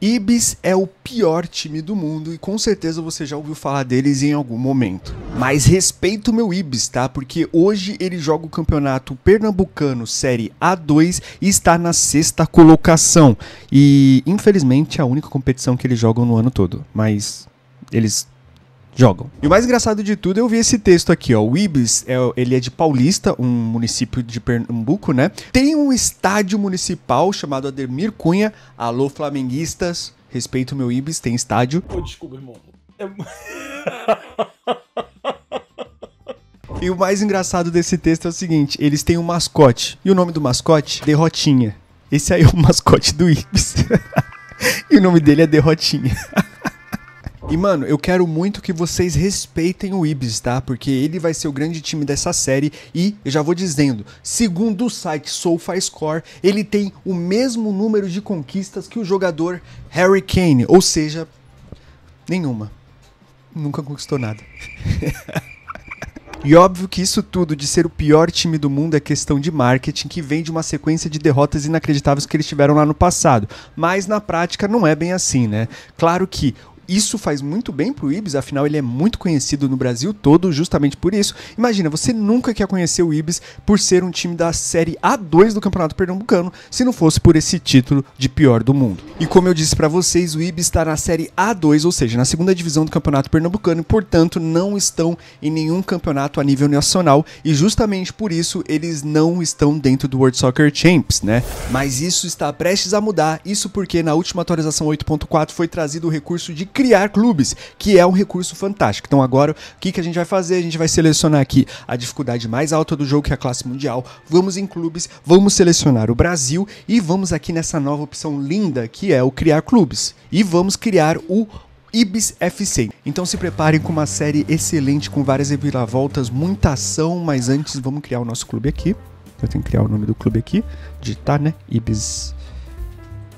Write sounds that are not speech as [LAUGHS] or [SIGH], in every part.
Ibis é o pior time do mundo e com certeza você já ouviu falar deles em algum momento. Mas respeito meu Ibis, tá? Porque hoje ele joga o campeonato pernambucano Série A2 e está na sexta colocação. E infelizmente é a única competição que eles jogam no ano todo. Mas eles jogam. E o mais engraçado de tudo, eu vi esse texto aqui, ó. O Ibis, é, ele é de Paulista, um município de Pernambuco, né? Tem um estádio municipal chamado Ademir Cunha. Alô, flamenguistas, respeito meu Ibis, tem estádio. Pô, desculpa, irmão. [LAUGHS] e o mais engraçado desse texto é o seguinte: eles têm um mascote. E o nome do mascote? Derrotinha. Esse aí é o mascote do Ibis. [LAUGHS] e o nome dele é Derrotinha. [LAUGHS] E, mano, eu quero muito que vocês respeitem o Ibis, tá? Porque ele vai ser o grande time dessa série. E, eu já vou dizendo, segundo o site SofaScore, ele tem o mesmo número de conquistas que o jogador Harry Kane. Ou seja, nenhuma. Nunca conquistou nada. [LAUGHS] E óbvio que isso tudo de ser o pior time do mundo é questão de marketing que vem de uma sequência de derrotas inacreditáveis que eles tiveram lá no passado. Mas na prática não é bem assim, né? Claro que isso faz muito bem pro Ibis, afinal ele é muito conhecido no Brasil todo justamente por isso. Imagina, você nunca quer conhecer o Ibis por ser um time da Série A2 do Campeonato Pernambucano, se não fosse por esse título de pior do mundo. E como eu disse para vocês, o Ibis está na Série A2, ou seja, na segunda divisão do Campeonato Pernambucano, e portanto não estão em nenhum campeonato a nível nacional, e justamente por isso eles não estão dentro do World Soccer Champs, né? Mas isso está prestes a mudar, isso porque na última atualização 8.4 foi trazido o recurso de criar clubes, que é um recurso fantástico. Então agora, o que, que a gente vai fazer? A gente vai selecionar aqui a dificuldade mais alta do jogo, que é a classe mundial. Vamos em clubes, vamos selecionar o Brasil e vamos aqui nessa nova opção linda, que é o criar clubes. E vamos criar o Ibis FC. Então se preparem com uma série excelente, com várias reviravoltas, muita ação, mas antes vamos criar o nosso clube aqui. Eu tenho que criar o nome do clube aqui, digitar, né? Ibis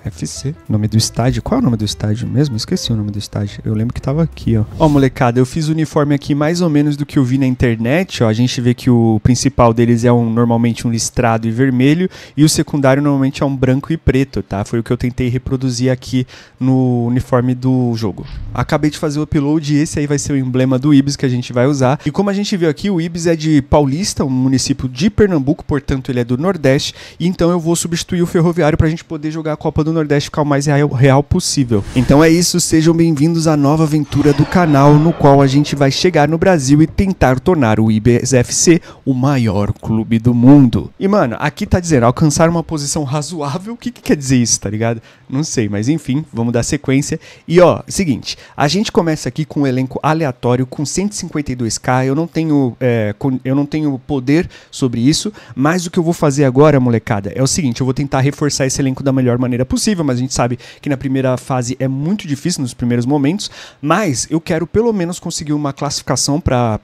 FC, nome do estádio. Qual é o nome do estádio mesmo? Esqueci o nome do estádio. Eu lembro que tava aqui, ó. Ó, molecada, eu fiz o uniforme aqui mais ou menos do que eu vi na internet, ó. A gente vê que o principal deles é um normalmente um listrado e vermelho e o secundário normalmente é um branco e preto, tá? Foi o que eu tentei reproduzir aqui no uniforme do jogo. Acabei de fazer o upload e esse aí vai ser o emblema do Ibis que a gente vai usar. E como a gente viu aqui, o Ibis é de Paulista, um município de Pernambuco, portanto ele é do Nordeste, e então eu vou substituir o Ferroviário pra gente poder jogar a Copa do do Nordeste ficar o mais real, real possível. Então é isso, sejam bem-vindos à nova aventura do canal, no qual a gente vai chegar no Brasil e tentar tornar o IBSFC o maior clube do mundo. E mano, aqui tá dizendo alcançar uma posição razoável, o que, que quer dizer isso, tá ligado? Não sei, mas enfim, vamos dar sequência. E ó, seguinte, a gente começa aqui com um elenco aleatório com 152k, eu não tenho, é, eu não tenho poder sobre isso, mas o que eu vou fazer agora, molecada, é o seguinte, eu vou tentar reforçar esse elenco da melhor maneira possível possível, mas a gente sabe que na primeira fase é muito difícil nos primeiros momentos, mas eu quero pelo menos conseguir uma classificação para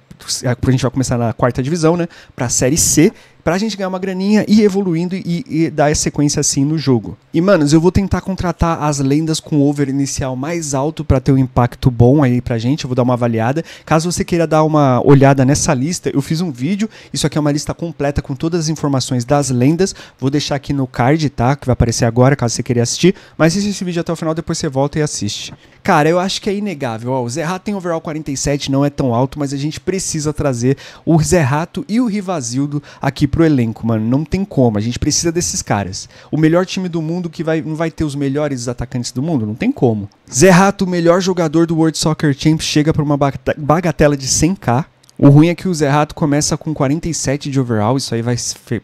a gente vai começar na quarta divisão, né? Para a Série C, para a gente ganhar uma graninha e evoluindo e, e dar sequência assim no jogo. E, manos, eu vou tentar contratar as lendas com over inicial mais alto para ter um impacto bom aí pra gente. Eu vou dar uma avaliada. Caso você queira dar uma olhada nessa lista, eu fiz um vídeo. Isso aqui é uma lista completa com todas as informações das lendas. Vou deixar aqui no card, tá? Que vai aparecer agora, caso você queira assistir. Mas assiste esse vídeo até o final, depois você volta e assiste. Cara, eu acho que é inegável. Ó, o Zerra tem overall 47, não é tão alto, mas a gente precisa precisa trazer o Zerrato e o Rivasildo aqui pro elenco, mano. Não tem como. A gente precisa desses caras. O melhor time do mundo que vai, não vai ter os melhores atacantes do mundo? Não tem como. Zerrato, o melhor jogador do World Soccer Champ, chega pra uma bagatela de 100k. O ruim é que o Zerrato começa com 47 de overall, isso aí vai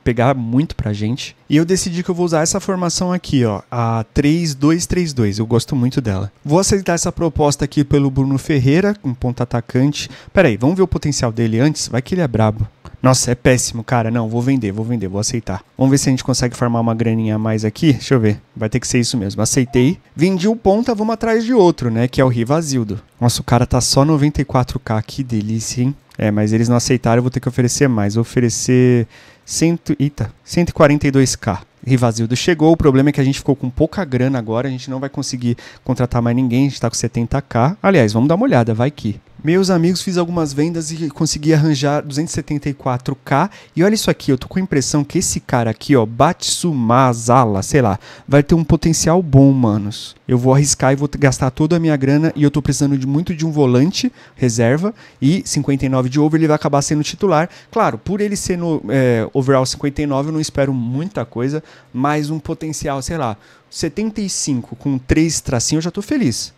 pegar muito pra gente. E eu decidi que eu vou usar essa formação aqui, ó, a 3-2-3-2, eu gosto muito dela. Vou aceitar essa proposta aqui pelo Bruno Ferreira, um ponta atacante. Pera aí, vamos ver o potencial dele antes? Vai que ele é brabo. Nossa, é péssimo, cara. Não, vou vender, vou vender, vou aceitar. Vamos ver se a gente consegue formar uma graninha a mais aqui. Deixa eu ver. Vai ter que ser isso mesmo. Aceitei. Vendi o um ponta, vamos atrás de outro, né? Que é o Rivasildo. Nossa, o cara tá só 94k. Que delícia, hein? É, mas eles não aceitaram, eu vou ter que oferecer mais. Vou oferecer cento, eita, 142k. Rivazildo chegou, o problema é que a gente ficou com pouca grana agora, a gente não vai conseguir contratar mais ninguém, a gente está com 70k. Aliás, vamos dar uma olhada, vai que. Meus amigos, fiz algumas vendas e consegui arranjar 274k. E olha isso aqui, eu tô com a impressão que esse cara aqui, ó, Batsumazala, sei lá, vai ter um potencial bom, manos. Eu vou arriscar e vou gastar toda a minha grana e eu tô precisando de muito de um volante reserva e 59 de over, ele vai acabar sendo titular. Claro, por ele ser no é, overall 59, eu não espero muita coisa, mas um potencial, sei lá, 75 com 3 tracinhos eu já tô feliz.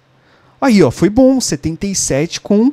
Aí, ó, foi bom, 77 com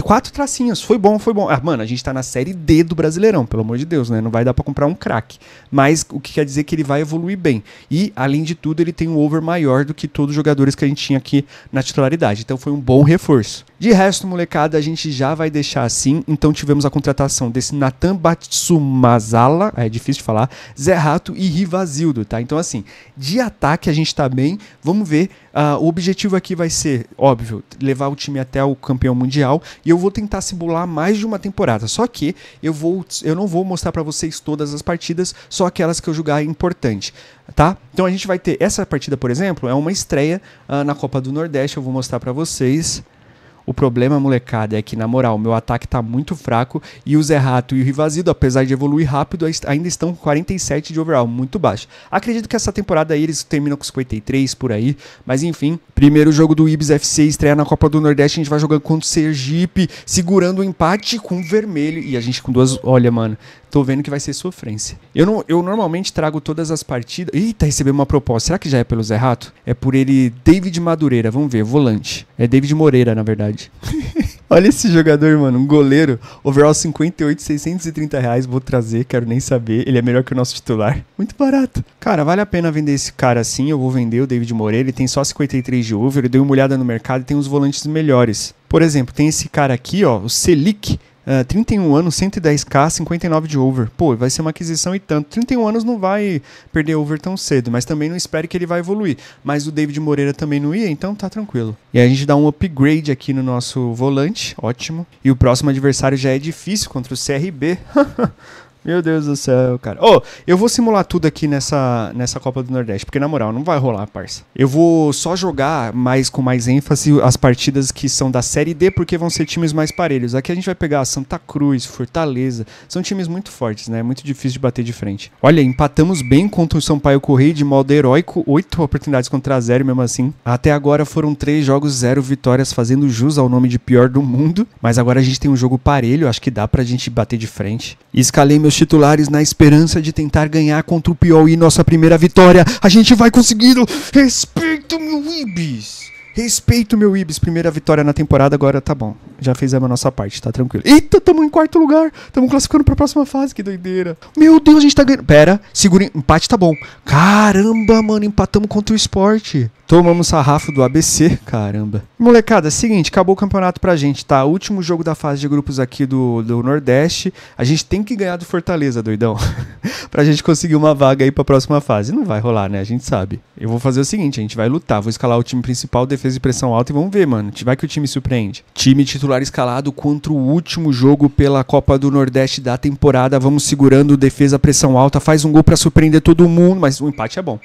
quatro tracinhos. Foi bom, foi bom. Ah, mano, a gente tá na série D do Brasileirão, pelo amor de Deus, né? Não vai dar para comprar um craque. Mas o que quer dizer que ele vai evoluir bem. E, além de tudo, ele tem um over maior do que todos os jogadores que a gente tinha aqui na titularidade. Então foi um bom reforço. De resto, molecada, a gente já vai deixar assim. Então tivemos a contratação desse Natan Batsumazala, é difícil de falar, Zé Rato e Rivazildo, tá? Então assim, de ataque a gente tá bem. Vamos ver. Uh, o objetivo aqui vai ser, óbvio, levar o time até o campeão mundial e eu vou tentar simular mais de uma temporada. Só que eu vou, eu não vou mostrar para vocês todas as partidas, só aquelas que eu julgar importante tá? Então a gente vai ter essa partida, por exemplo, é uma estreia uh, na Copa do Nordeste, eu vou mostrar para vocês. O problema, molecada, é que, na moral, meu ataque tá muito fraco e o Zé Rato e o Rivazido, apesar de evoluir rápido, ainda estão com 47 de overall, muito baixo. Acredito que essa temporada aí eles terminam com 53 por aí, mas enfim. Primeiro jogo do Ibis FC, estreia na Copa do Nordeste, a gente vai jogando contra o Sergipe, segurando o empate com o vermelho. E a gente com duas. Olha, mano, tô vendo que vai ser sofrência. Eu, não, eu normalmente trago todas as partidas. Eita, recebi uma proposta. Será que já é pelo Zé Rato? É por ele, David Madureira. Vamos ver, volante. É David Moreira, na verdade. [LAUGHS] Olha esse jogador, mano, um goleiro. Overall 58, 630 reais. Vou trazer, quero nem saber. Ele é melhor que o nosso titular. Muito barato. Cara, vale a pena vender esse cara assim. Eu vou vender o David Moreira. Ele tem só 53 de over. Eu dei uma olhada no mercado e tem uns volantes melhores. Por exemplo, tem esse cara aqui, ó, o Selic. Uh, ah, 31 anos, 110k, 59 de over. Pô, vai ser uma aquisição e tanto. 31 anos não vai perder over tão cedo, mas também não espere que ele vai evoluir. Mas o David Moreira também não ia, então tá tranquilo. E a gente dá um upgrade aqui no nosso volante, ótimo. E o próximo adversário já é difícil contra o CRB. [LAUGHS] Meu Deus do céu, cara. Ô, oh, eu vou simular tudo aqui nessa, nessa Copa do Nordeste, porque na moral, não vai rolar, parça. Eu vou só jogar mais com mais ênfase as partidas que são da Série D, porque vão ser times mais parelhos. Aqui a gente vai pegar Santa Cruz, Fortaleza. São times muito fortes, né? Muito difícil de bater de frente. Olha, empatamos bem contra o Sampaio Correia de modo heróico. Oito oportunidades contra zero, mesmo assim. Até agora foram três jogos, zero vitórias, fazendo jus ao nome de pior do mundo. Mas agora a gente tem um jogo parelho, acho que dá pra gente bater de frente. Escalei meus os titulares na esperança de tentar ganhar contra o Piauí nossa primeira vitória. A gente vai conseguindo respeito meu Ibis! Respeito meu Ibis, primeira vitória na temporada, agora tá bom. Já fizemos a nossa parte, tá tranquilo. Eita, tamo em quarto lugar. Tamo classificando pra próxima fase, que doideira. Meu Deus, a gente tá ganhando. Pera, segura. Empate tá bom. Caramba, mano, empatamos contra o esporte. Tomamos sarrafo do ABC, caramba. Molecada, é seguinte, acabou o campeonato pra gente, tá? Último jogo da fase de grupos aqui do, do Nordeste. A gente tem que ganhar do Fortaleza, doidão. [LAUGHS] pra gente conseguir uma vaga aí pra próxima fase. Não vai rolar, né? A gente sabe. Eu vou fazer o seguinte, a gente vai lutar. Vou escalar o time principal, defesa defesa de pressão alta e vamos ver, mano. Vai que o time surpreende. Time titular escalado contra o último jogo pela Copa do Nordeste da temporada. Vamos segurando defesa pressão alta, faz um gol para surpreender todo mundo, mas o empate é bom.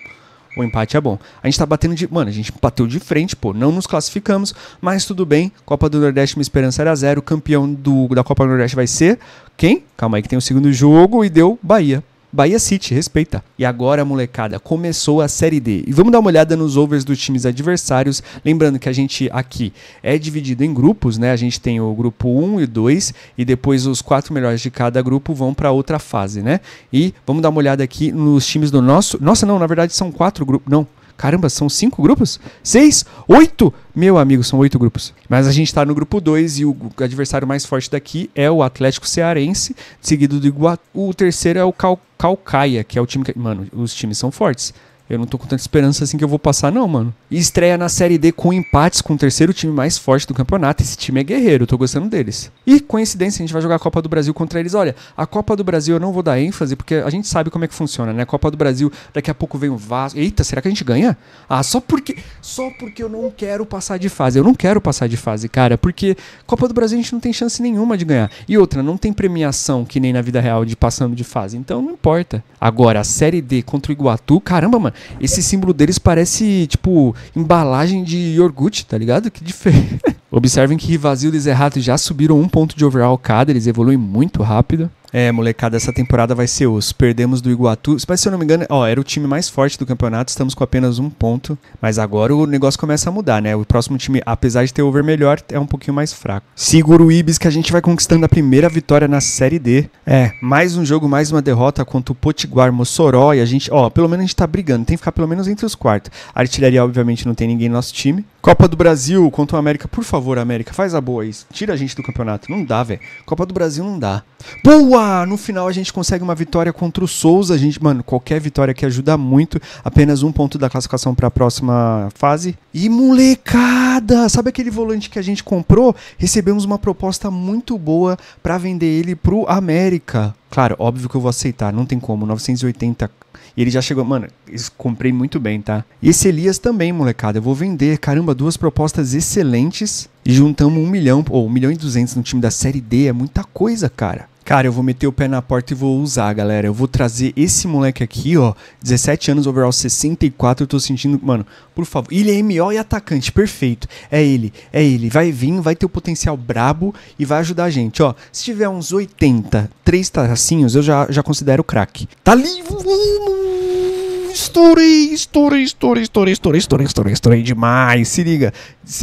O empate é bom. A gente tá batendo de. Mano, a gente bateu de frente, pô. Não nos classificamos, mas tudo bem. Copa do Nordeste, uma esperança era zero. Campeão do, da Copa do Nordeste vai ser. Quem? Calma aí, que tem o segundo jogo e deu Bahia. Bahia City, respeita. E agora, molecada, começou a Série D. E vamos dar uma olhada nos overs dos times adversários. Lembrando que a gente aqui é dividido em grupos, né? A gente tem o grupo 1 e 2 e depois os quatro melhores de cada grupo vão para outra fase, né? E vamos dar uma olhada aqui nos times do nosso. Nossa, não, na verdade são quatro grupos. Não, Caramba, são cinco grupos? Seis? Oito? Meu amigo, são oito grupos. Mas a gente está no grupo 2 e o adversário mais forte daqui é o Atlético Cearense, seguido do Iguatu. O terceiro é o Cal Calcaia, que é o time que. Mano, os times são fortes. Eu não tô com tanta esperança assim que eu vou passar, não, mano. E estreia na Série D com empates com o terceiro time mais forte do campeonato. Esse time é guerreiro, eu tô gostando deles. E, coincidência, a gente vai jogar a Copa do Brasil contra eles. Olha, a Copa do Brasil eu não vou dar ênfase, porque a gente sabe como é que funciona, né? Copa do Brasil, daqui a pouco vem o Vasco. Eita, será que a gente ganha? Ah, só porque. Só porque eu não quero passar de fase. Eu não quero passar de fase, cara, porque Copa do Brasil a gente não tem chance nenhuma de ganhar. E outra, não tem premiação que nem na vida real de passando de fase. Então não importa. Agora, a Série D contra o Iguatu, caramba, mano. Esse símbolo deles parece, tipo, embalagem de iogurte, tá ligado? Que diferente. [LAUGHS] Observem que Rivazil e Zerrato já subiram um ponto de overall cada, eles evoluem muito rápido. É, molecada, essa temporada vai ser osso. Perdemos do Iguatu. Mas se eu não me engano, ó, era o time mais forte do campeonato, estamos com apenas um ponto. Mas agora o negócio começa a mudar, né? O próximo time, apesar de ter over melhor, é um pouquinho mais fraco. Seguro o Ibis que a gente vai conquistando a primeira vitória na Série D. É, mais um jogo, mais uma derrota contra o Potiguar Mossoró. E a gente, ó, pelo menos a gente tá brigando, tem que ficar pelo menos entre os quartos. A artilharia, obviamente, não tem ninguém no nosso time. Copa do Brasil contra o América, por favor, América, faz a boa aí. Tira a gente do campeonato. Não dá, velho. Copa do Brasil não dá. Boa! Opa! No final a gente consegue uma vitória contra o Souza. A gente, mano, qualquer vitória que ajuda muito. Apenas um ponto da classificação para a próxima fase. E molecada! Sabe aquele volante que a gente comprou? Recebemos uma proposta muito boa para vender ele pro América. Claro, óbvio que eu vou aceitar, não tem como. 980 e ele já chegou, mano, comprei muito bem, tá? E esse Elias também, molecada, eu vou vender, caramba, duas propostas excelentes e juntamos um milhão, ou um milhão e duzentos no time da Série D, é muita coisa, cara. Cara, eu vou meter o pé na porta e vou usar, galera. Eu vou trazer esse moleque aqui, ó. 17 anos, overall 64. Eu tô sentindo. Mano, por favor. Ele é MO e atacante, perfeito. É ele, é ele. Vai vir, vai ter o potencial brabo e vai ajudar a gente, ó. Se tiver uns 80, 3 tracinhos, eu já, já considero craque. Tá livre! Estourei, estourei, estourei, estourei, estourei, estourei, estourei, estourei demais. Se liga.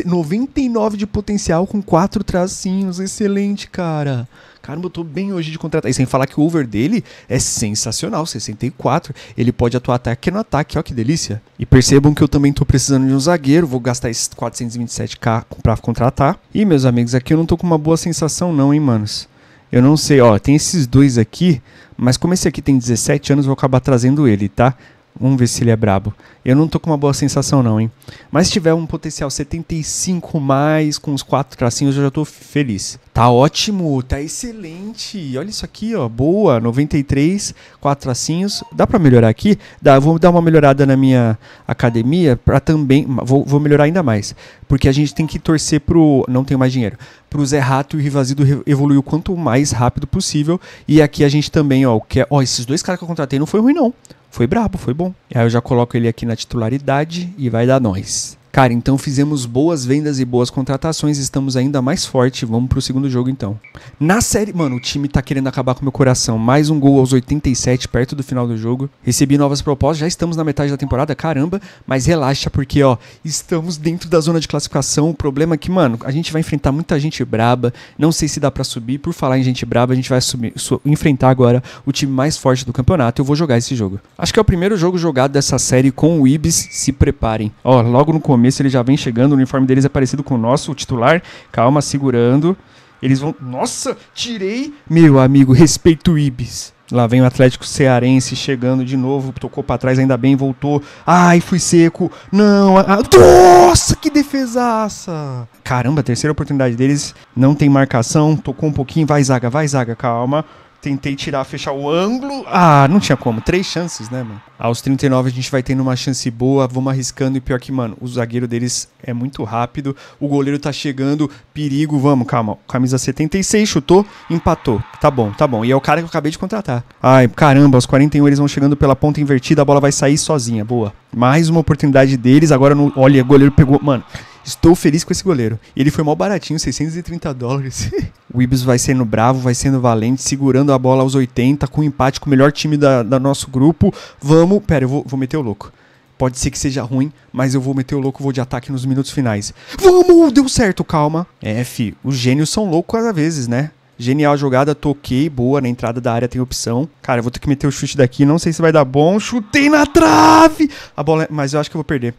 99 de potencial com quatro tracinhos. Excelente, cara. Caramba, eu tô bem hoje de contratar. E sem falar que o over dele é sensacional, 64. Ele pode atuar até aqui no ataque, ó que delícia. E percebam que eu também tô precisando de um zagueiro. Vou gastar esses 427k pra contratar. E, meus amigos, aqui eu não tô com uma boa sensação não, hein, manos. Eu não sei, ó, tem esses dois aqui, mas como esse aqui tem 17 anos, eu vou acabar trazendo ele, tá? Vamos ver se ele é brabo. Eu não tô com uma boa sensação, não, hein? Mas se tiver um potencial 75 mais, com os quatro tracinhos, eu já tô feliz. Tá ótimo, tá excelente. Olha isso aqui, ó. Boa, 93, quatro tracinhos. Dá para melhorar aqui? Dá, vou dar uma melhorada na minha academia para também. Vou, vou, melhorar ainda mais. Porque a gente tem que torcer pro. Não tenho mais dinheiro. Pro Zé Rato e o Rivazido evoluir o quanto mais rápido possível. E aqui a gente também, ó. Quer, é, ó esses dois caras que eu contratei não foi ruim, não. Foi brabo, foi bom. Aí eu já coloco ele aqui na titularidade e vai dar nós. Cara, então fizemos boas vendas e boas contratações, estamos ainda mais forte. Vamos pro segundo jogo então. Na série, mano, o time tá querendo acabar com meu coração. Mais um gol aos 87, perto do final do jogo. Recebi novas propostas, já estamos na metade da temporada, caramba, mas relaxa porque, ó, estamos dentro da zona de classificação. O problema é que, mano, a gente vai enfrentar muita gente braba. Não sei se dá para subir. Por falar em gente braba, a gente vai subir, su enfrentar agora o time mais forte do campeonato. Eu vou jogar esse jogo. Acho que é o primeiro jogo jogado dessa série com o Ibis. Se preparem. Ó, logo no começo começo ele já vem chegando, o uniforme deles é parecido com o nosso, o titular. Calma, segurando. Eles vão. Nossa, tirei! Meu amigo, respeito o Ibis. Lá vem o Atlético Cearense chegando de novo, tocou para trás, ainda bem, voltou. Ai, fui seco. Não, a... nossa, que defesaça! Caramba, terceira oportunidade deles, não tem marcação, tocou um pouquinho, vai zaga, vai zaga, calma. Tentei tirar, fechar o ângulo. Ah, não tinha como. Três chances, né, mano? Aos 39 a gente vai tendo uma chance boa, vamos arriscando. E pior que, mano, o zagueiro deles é muito rápido. O goleiro tá chegando, perigo, vamos, calma. Camisa 76, chutou, empatou. Tá bom, tá bom. E é o cara que eu acabei de contratar. Ai, caramba, aos 41 eles vão chegando pela ponta invertida, a bola vai sair sozinha. Boa. Mais uma oportunidade deles. Agora, no... olha, o goleiro pegou. Mano, Estou feliz com esse goleiro. E ele foi mal baratinho, 630 dólares. [LAUGHS] o Ibis vai sendo bravo, vai sendo valente, segurando a bola aos 80, com empate com o melhor time da, da nosso grupo. Vamos, pera, eu vou, vou meter o louco. Pode ser que seja ruim, mas eu vou meter o louco, vou de ataque nos minutos finais. Vamos! Deu certo, calma. É, fi, os gênios são loucos às vezes, né? Genial jogada, toquei, boa, na entrada da área tem opção. Cara, eu vou ter que meter o chute daqui, não sei se vai dar bom. Chutei na trave! A bola, é, mas eu acho que eu vou perder.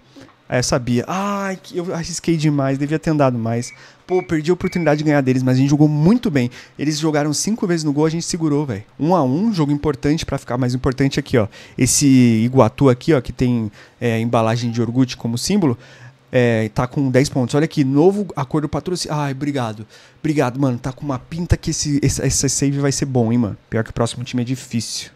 Aí sabia, ai, eu arrisquei demais, devia ter andado mais. Pô, perdi a oportunidade de ganhar deles, mas a gente jogou muito bem. Eles jogaram cinco vezes no gol, a gente segurou, velho. Um a um, jogo importante para ficar mais importante aqui, ó. Esse Iguatu aqui, ó, que tem é, embalagem de Orgut como símbolo, é, tá com 10 pontos. Olha aqui, novo acordo patrocínio. Ai, obrigado. Obrigado, mano. Tá com uma pinta que esse, esse, esse save vai ser bom, hein, mano. Pior que o próximo time é difícil.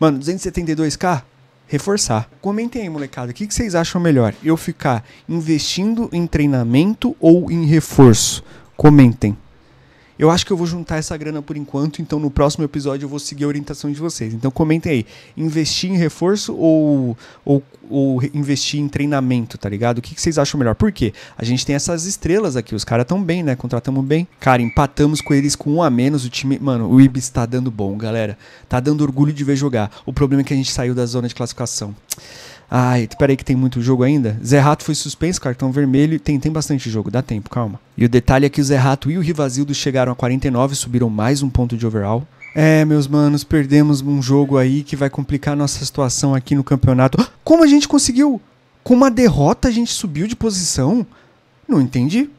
Mano, 272k? reforçar. Comentem aí, molecada, o que, que vocês acham melhor? Eu ficar investindo em treinamento ou em reforço? Comentem eu acho que eu vou juntar essa grana por enquanto, então no próximo episódio eu vou seguir a orientação de vocês. Então comentem aí, investir em reforço ou, ou, ou investir em treinamento, tá ligado? O que, que, vocês acham melhor? Por quê? A gente tem essas estrelas aqui, os caras tão bem, né? Contratamos bem. Cara, empatamos com eles com um a menos, o time... Mano, o Ibis tá dando bom, galera. Tá dando orgulho de ver jogar. O problema é que a gente saiu da zona de classificação. Ai, peraí que tem muito jogo ainda. Zé Rato foi suspenso, cartão vermelho. Tem, tem bastante jogo, dá tempo, calma. E o detalhe é que o Zé Rato e o Rivazildo chegaram a 49, subiram mais um ponto de overall. É, meus manos, perdemos um jogo aí que vai complicar nossa situação aqui no campeonato. Ah, como a gente conseguiu? Com uma derrota a gente subiu de posição? Não entendi.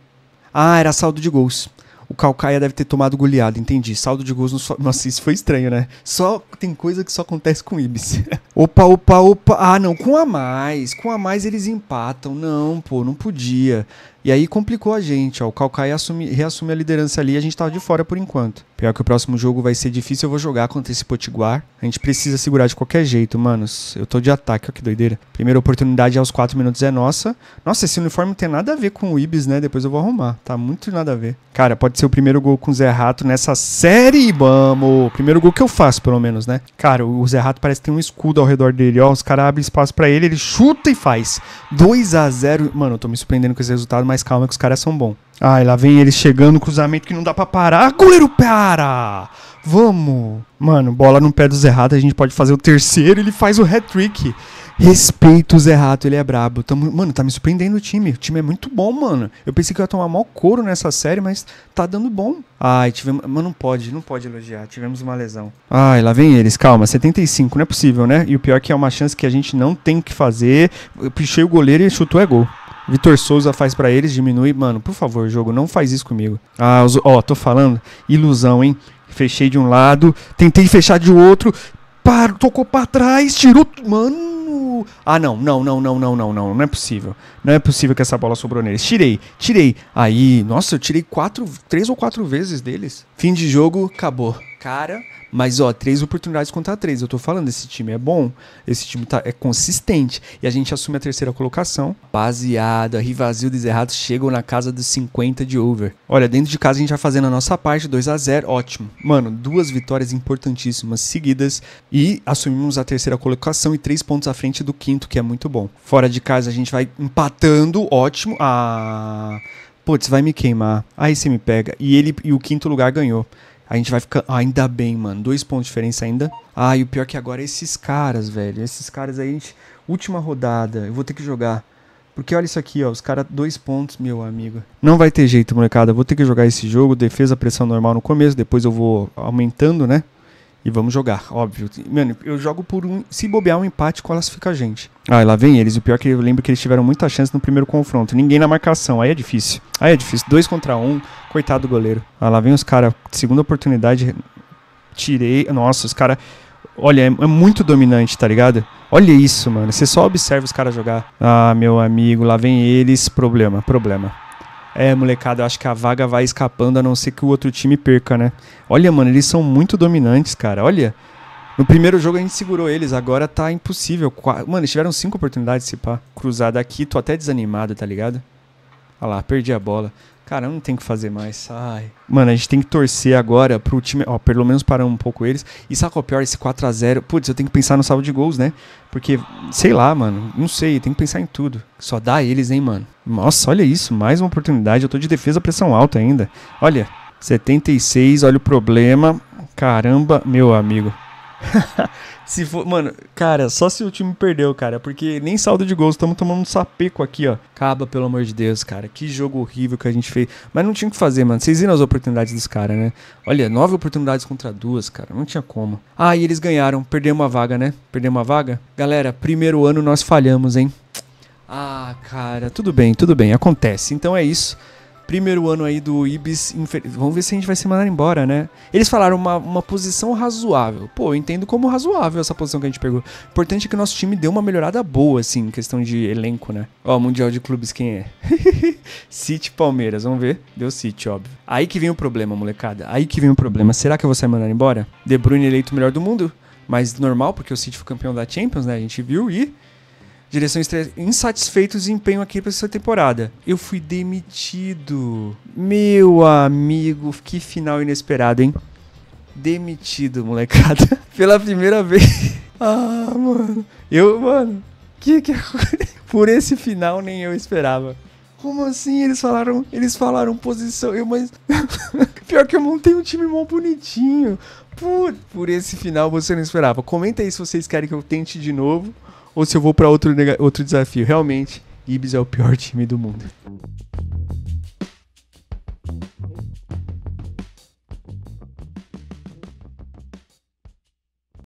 Ah, era saldo de gols o Calcaia deve ter tomado goleada, entendi. Saldo de gols no so... Nossa, isso foi estranho, né? Só tem coisa que só acontece com o Ibis. [LAUGHS] opa, opa, opa. Ah, não, com a mais. Com a mais eles empatam. Não, pô, não podia. E aí complicou a gente, ó. O Calcaia reassume a liderança ali e a gente tava de fora por enquanto. Pior que o próximo jogo vai ser difícil, eu vou jogar contra esse Potiguar. A gente precisa segurar de qualquer jeito, manos. Eu tô de ataque, ó que doideira. Primeira oportunidade aos 4 minutos é nossa. Nossa, esse uniforme não tem nada a ver com o Ibis, né? Depois eu vou arrumar. Tá muito nada a ver. Cara, pode ser o primeiro gol com o Zé Rato nessa série, vamos! Primeiro gol que eu faço, pelo menos, né? Cara, o Zé Rato parece que tem um escudo ao redor dele, ó. Os caras abrem espaço para ele, ele chuta e faz. 2 a 0 Mano, eu tô me surpreendendo com esse resultado, mas mais calma que os caras são bons. Ai, lá vem eles chegando, cruzamento que não dá para parar. Goleiro, para! Vamos! Mano, bola no pé do Zé a gente pode fazer o terceiro, ele faz o hat-trick. Respeito o Zé ele é brabo. Tamo, mano, tá me surpreendendo o time. O time é muito bom, mano. Eu pensei que ia tomar mal couro nessa série, mas tá dando bom. Ai, tivemos. Mano, não pode, não pode elogiar. Tivemos uma lesão. Ai, lá vem eles, calma. 75, não é possível, né? E o pior é que é uma chance que a gente não tem o que fazer. Eu pichei o goleiro e chutou é gol. Vitor Souza faz para eles, diminui. Mano, por favor, jogo, não faz isso comigo. Ah, os, ó, tô falando, ilusão, hein? Fechei de um lado, tentei fechar de outro, par, tocou para trás, tirou. Mano! Ah, não, não, não, não, não, não, não, não é possível. Não é possível que essa bola sobrou neles. Tirei, tirei. Aí, nossa, eu tirei quatro, três ou quatro vezes deles. Fim de jogo, acabou. Cara. Mas, ó, três oportunidades contra três. Eu tô falando, esse time é bom, esse time tá, é consistente. E a gente assume a terceira colocação. Baseado, a Rivazil e Zerrato chegam na casa dos 50 de over. Olha, dentro de casa a gente já fazendo a nossa parte, 2 a 0 ótimo. Mano, duas vitórias importantíssimas seguidas e assumimos a terceira colocação e três pontos à frente do quinto, que é muito bom. Fora de casa a gente vai empatando, ótimo. Ah. Putz, vai me queimar. Aí você me pega. E ele e o quinto lugar ganhou. A gente vai ficar. Ah, ainda bem, mano. Dois pontos de diferença ainda. Ah, e o pior é que agora é esses caras, velho. Esses caras aí, gente... última rodada. Eu vou ter que jogar. Porque olha isso aqui, ó. Os caras, dois pontos, meu amigo. Não vai ter jeito, molecada. Vou ter que jogar esse jogo. Defesa, pressão normal no começo. Depois eu vou aumentando, né? E vamos jogar, óbvio. Mano, eu jogo por um. Se bobear um empate, qualifica a gente. Ah, lá vem eles. O pior é que eu lembro que eles tiveram muita chance no primeiro confronto. Ninguém na marcação. Aí é difícil. Aí é difícil. Dois contra um. Coitado do goleiro. Ah, lá vem os caras, segunda oportunidade, tirei. Nossa, os caras. Olha, é, é, muito dominante, tá ligado? Olha isso, mano. Você só observa os caras jogar. Ah, meu amigo, lá vem eles. Problema, problema. É, molecada, eu acho que a vaga vai escapando a não ser que o outro time perca, né? Olha, mano, eles são muito dominantes, cara. Olha. No primeiro jogo a gente segurou eles, agora tá impossível. Mano, eles tiveram cinco oportunidades de se pá. Cruzada aqui, tô até desanimado, tá ligado? Olha lá, perdi a bola. Cara, não tem que fazer mais. Ai. Mano, a gente tem que torcer agora pro time. Ó, pelo menos parar um pouco eles. E sabe qual é o pior? Esse 4x0. Putz, eu tenho que pensar no saldo de gols, né? Porque, sei lá, mano. Não sei, tem que pensar em tudo. Só dá eles, hein, mano. Nossa, olha isso. Mais uma oportunidade. Eu tô de defesa pressão alta ainda. Olha, 76, olha o problema. Caramba, meu amigo. [LAUGHS] se for, mano, cara, só se o time perdeu, cara, porque nem saldo de gols, estamos tomando um sapeco aqui, ó. Caba, pelo amor de Deus, cara, que jogo horrível que a gente fez. Mas não tinha o que fazer, mano. Vocês viram as oportunidades dos caras, né? Olha, nove oportunidades contra duas, cara, não tinha como. Ah, e eles ganharam, perdemos uma vaga, né? Perdemos uma vaga? Galera, primeiro ano nós falhamos, hein? Ah, cara, tudo bem, tudo bem, acontece. Então é isso primeiro ano aí do Ibis. Vamos ver se a gente vai ser mandado embora, né? Eles falaram uma, uma posição razoável. Pô, eu entendo como razoável essa posição que a gente pegou. O importante é que o nosso time deu uma melhorada boa, assim, em questão de elenco, né? Ó, Mundial de Clubes, quem é? [LAUGHS] City Palmeiras, vamos ver. Deu City, óbvio. Aí que vem o problema, molecada. Aí que vem o problema. Será que eu vou ser mandado embora? De Bruyne eleito o melhor do mundo? Mas normal, porque o City foi campeão da Champions, né? A gente viu e direção insatisfeitos desempenho empenho aqui para essa temporada. Eu fui demitido. Meu amigo, que final inesperado, hein? Demitido, molecada. [LAUGHS] Pela primeira vez. [LAUGHS] ah, mano. Eu, mano. Que que é? [LAUGHS] Por esse final nem eu esperava. Como assim? Eles falaram, eles falaram posição. Eu, mas pior que eu montei um time mó bonitinho. Por, por esse final você não esperava. Comenta aí se vocês querem que eu tente de novo ou se eu vou para outro, outro desafio. Realmente, Ibis é o pior [LAUGHS] time do mundo.